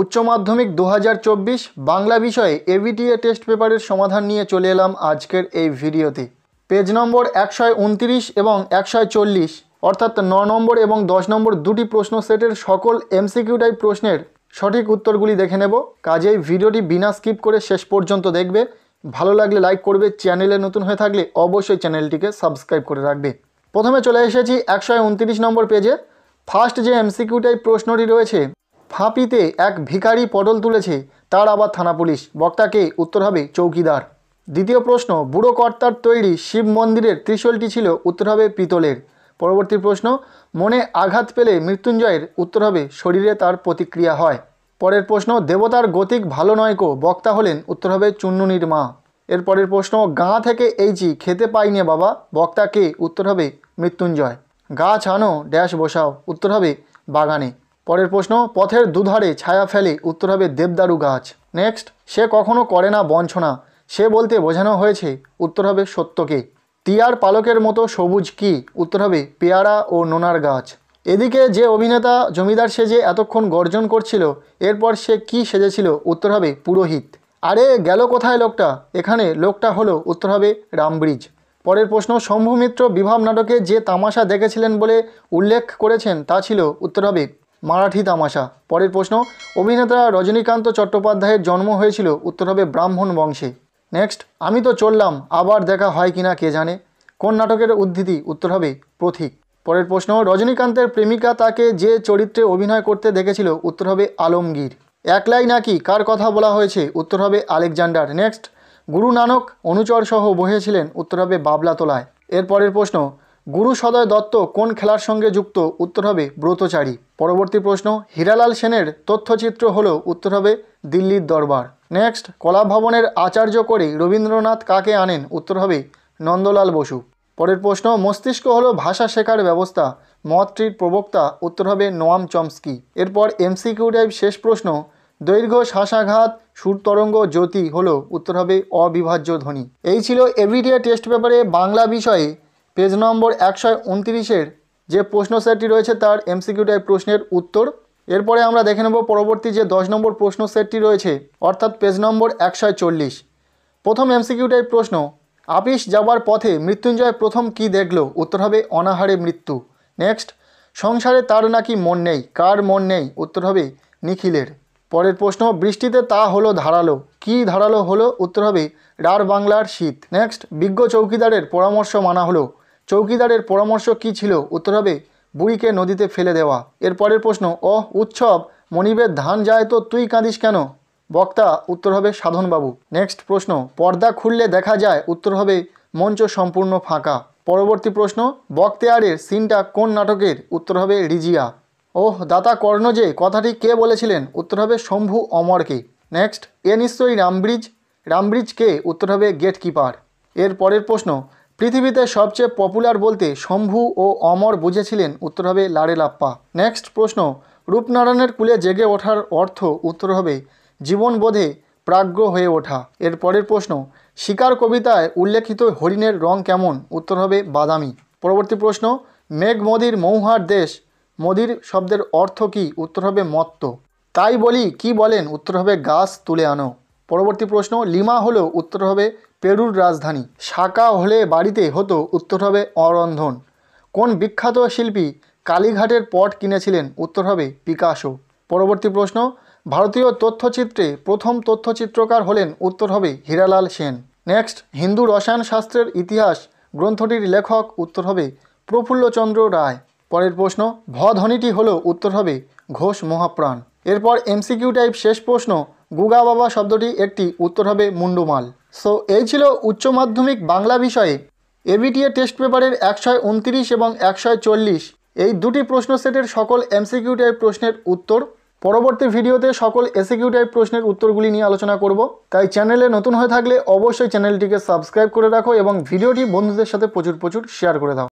উচ্চ মাধ্যমিক দু বাংলা বিষয়ে এবিটিএ টেস্ট পেপারের সমাধান নিয়ে চলে এলাম আজকের এই ভিডিওতে পেজ নম্বর একশো এবং একশো অর্থাৎ ন নম্বর এবং দশ নম্বর দুটি প্রশ্ন সেটের সকল এমসিকিউ টাইপ প্রশ্নের সঠিক উত্তরগুলি দেখে নেব কাজেই ভিডিওটি বিনা স্কিপ করে শেষ পর্যন্ত দেখবে ভালো লাগলে লাইক করবে চ্যানেলে নতুন হয়ে থাকলে অবশ্যই চ্যানেলটিকে সাবস্ক্রাইব করে রাখবে প্রথমে চলে এসেছি একশো নম্বর পেজে ফার্স্ট যে এমসিকিউ টাইপ প্রশ্নটি রয়েছে ফাঁপিতে এক ভিখারি পটল তুলেছে তার আবার থানা পুলিশ বক্তাকে উত্তর হবে চৌকিদার দ্বিতীয় প্রশ্ন বুড়ো কর্তার তৈরি শিব মন্দিরের ত্রিশলটি ছিল উত্তর হবে পিতলের পরবর্তী প্রশ্ন মনে আঘাত পেলে মৃত্যুঞ্জয়ের উত্তর হবে শরীরে তার প্রতিক্রিয়া হয় পরের প্রশ্ন দেবতার গতিক ভালো নয়কো বক্তা হলেন উত্তর হবে চুন্নুনির মা এরপরের প্রশ্ন গাঁ থেকে এইচি খেতে পাইনে বাবা বক্তাকে উত্তর হবে মৃত্যুঞ্জয় গাছ আনো ড্যাশ বসাও উত্তর হবে বাগানে পরের প্রশ্ন পথের দুধারে ছায়া ফেলে উত্তর হবে দেবদারু গাছ নেক্সট সে কখনো করে না বঞ্চনা সে বলতে বোঝানো হয়েছে উত্তর হবে সত্যকে টিয়ার পালকের মতো সবুজ কি উত্তর হবে পেয়ারা ও নোনার গাছ এদিকে যে অভিনেতা জমিদার সেজে এতক্ষণ গর্জন করছিল এরপর সে কি সেজেছিল উত্তর হবে পুরোহিত আরে গেল কোথায় লোকটা এখানে লোকটা হলো উত্তর হবে রামব্রিজ পরের প্রশ্ন শম্ভু মিত্র বিভাব নাটকে যে তামাশা দেখেছিলেন বলে উল্লেখ করেছেন তা ছিল উত্তর হবে মারাঠি তামাশা পরের প্রশ্ন অভিনেতা রজনীকান্ত চট্টোপাধ্যায়ের জন্ম হয়েছিল উত্তর হবে ব্রাহ্মণ বংশে নেক্সট আমি তো চললাম আবার দেখা হয় কিনা কে জানে কোন নাটকের উদ্ধৃতি উত্তর হবে প্রথিক পরের প্রশ্ন রজনীকান্তের প্রেমিকা তাকে যে চরিত্রে অভিনয় করতে দেখেছিল উত্তর হবে আলমগীর একলাই নাকি কার কথা বলা হয়েছে উত্তর হবে আলেকজান্ডার নেক্সট গুরু নানক অনুচরসহ বসেছিলেন উত্তর হবে বাবলাতলায় এরপরের প্রশ্ন গুরু সদয় দত্ত কোন খেলার সঙ্গে যুক্ত উত্তর হবে ব্রতচারী পরবর্তী প্রশ্ন হীরালাল সেনের তথ্যচিত্র হল উত্তর হবে দিল্লির দরবার নেক্সট কলাভবনের আচার্য করে রবীন্দ্রনাথ কাকে আনেন উত্তর হবে নন্দলাল বসু পরের প্রশ্ন মস্তিষ্ক হল ভাষা শেখার ব্যবস্থা মতটির প্রবক্তা উত্তর হবে নোয়াম চমস্কি এরপর এমসিকিউ টাইপ শেষ প্রশ্ন দৈর্ঘ্য শ্বাসাঘাত সুরতরঙ্গ জ্যোতি হলো উত্তর হবে অবিভাজ্য ধ্বনি এই ছিল এভিডিয়া টেস্ট পেপারে বাংলা বিষয়ে পেজ নম্বর একশো উনত্রিশের যে প্রশ্ন সেটটি রয়েছে তার এমসিকিউ টাইপ প্রশ্নের উত্তর এরপরে আমরা দেখে নেব পরবর্তী যে দশ নম্বর প্রশ্ন সেটটি রয়েছে অর্থাৎ পেজ নম্বর একশো চল্লিশ প্রথম এমসিকিউ টাইপ প্রশ্ন আপিস যাবার পথে মৃত্যুঞ্জয় প্রথম কি দেখল উত্তর হবে অনাহারে মৃত্যু নেক্সট সংসারে তার নাকি মন নেই কার মন নেই উত্তর হবে নিখিলের পরের প্রশ্ন বৃষ্টিতে তা হলো ধারালো কি ধারালো হলো উত্তর হবে রার বাংলার শীত নেক্সট বিজ্ঞ চৌকিদারের পরামর্শ মানা হলো চৌকিদারের পরামর্শ কি ছিল উত্তর হবে বুড়িকে নদীতে ফেলে দেওয়া এরপরের প্রশ্ন অ উৎসব মনিবের ধান যায় তো তুই কাঁদিস কেন বক্তা উত্তর হবে সাধনবাবু নেক্সট প্রশ্ন পর্দা খুললে দেখা যায় উত্তর হবে মঞ্চ সম্পূর্ণ ফাঁকা পরবর্তী প্রশ্ন বক্তেয়ারের সিনটা কোন নাটকের উত্তর হবে রিজিয়া ওহ দাতা কর্ণ যে কথাটি কে বলেছিলেন উত্তর হবে শম্ভু অমরকে নেক্সট এ নিশ্চয়ই রামব্রিজ রামব্রিজ কে উত্তর হবে গেটকিপার এর পরের প্রশ্ন পৃথিবীতে সবচেয়ে পপুলার বলতে শম্ভু ও অমর বুঝেছিলেন উত্তর হবে লারে লাপ্পা নেক্সট প্রশ্ন রূপনারায়ণের কুলে জেগে ওঠার অর্থ উত্তর হবে জীবনবোধে প্রাজ্ঞ হয়ে ওঠা এর পরের প্রশ্ন শিকার কবিতায় উল্লেখিত হরিণের রং কেমন উত্তর হবে বাদামি পরবর্তী প্রশ্ন মেঘ মোদির মৌহার দেশ মোদির শব্দের অর্থ কি উত্তর হবে মত্ত তাই বলি কি বলেন উত্তর হবে গাছ তুলে আনো পরবর্তী প্রশ্ন লিমা হলো উত্তর হবে পেরুর রাজধানী শাকা হলে বাড়িতে হতো উত্তর হবে অরন্ধন কোন বিখ্যাত শিল্পী কালীঘাটের পট কিনেছিলেন উত্তর হবে পিকাসো পরবর্তী প্রশ্ন ভারতীয় তথ্যচিত্রে প্রথম তথ্যচিত্রকার হলেন উত্তর হবে হীরালাল সেন নেক্সট হিন্দু রসায়ন শাস্ত্রের ইতিহাস গ্রন্থটির লেখক উত্তর হবে প্রফুল্লচন্দ্র রায় পরের প্রশ্ন ভ হল উত্তর হবে ঘোষ মহাপ্রাণ এরপর এমসিকিউ টাইপ শেষ প্রশ্ন গুগা বাবা শব্দটি একটি উত্তর হবে মুন্ডুমাল সো এই ছিল উচ্চ মাধ্যমিক বাংলা বিষয়ে এবিটিএ টেস্ট পেপারের একশো উনত্রিশ এবং একশো চল্লিশ এই দুটি প্রশ্ন সেটের সকল এমসিকিউ টাইপ প্রশ্নের উত্তর পরবর্তী ভিডিওতে সকল এসিকিউ টাইপ প্রশ্নের উত্তরগুলি নিয়ে আলোচনা করব তাই চ্যানেলে নতুন হয়ে থাকলে অবশ্যই চ্যানেলটিকে সাবস্ক্রাইব করে রাখো এবং ভিডিওটি বন্ধুদের সাথে প্রচুর প্রচুর শেয়ার করে দাও